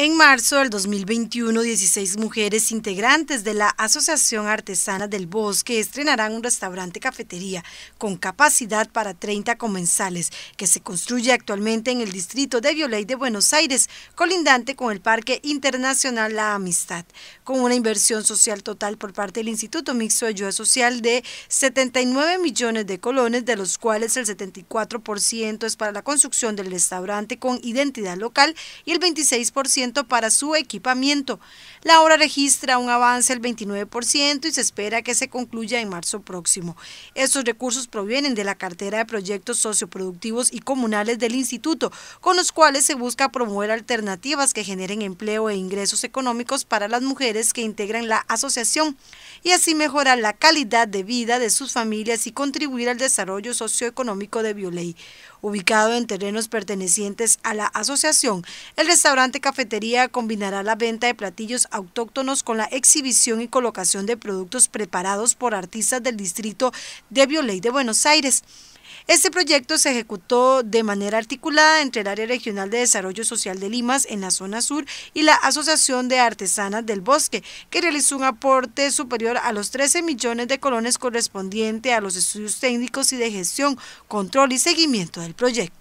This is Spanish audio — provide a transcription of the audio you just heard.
En marzo del 2021, 16 mujeres integrantes de la Asociación Artesana del Bosque estrenarán un restaurante cafetería con capacidad para 30 comensales que se construye actualmente en el distrito de Violey de Buenos Aires, colindante con el Parque Internacional La Amistad, con una inversión social total por parte del Instituto Mixto de Ayuda Social de 79 millones de colones, de los cuales el 74% es para la construcción del restaurante con identidad local y el 26% para su equipamiento. La obra registra un avance del 29% y se espera que se concluya en marzo próximo. Estos recursos provienen de la cartera de proyectos socioproductivos y comunales del instituto, con los cuales se busca promover alternativas que generen empleo e ingresos económicos para las mujeres que integran la asociación y así mejorar la calidad de vida de sus familias y contribuir al desarrollo socioeconómico de Violey ubicado en terrenos pertenecientes a la asociación, el restaurante cafetería combinará la venta de platillos autóctonos con la exhibición y colocación de productos preparados por artistas del distrito de Violey de Buenos Aires. Este proyecto se ejecutó de manera articulada entre el Área Regional de Desarrollo Social de Limas en la zona sur y la Asociación de Artesanas del Bosque, que realizó un aporte superior a los 13 millones de colones correspondiente a los estudios técnicos y de gestión, control y seguimiento del proyecto.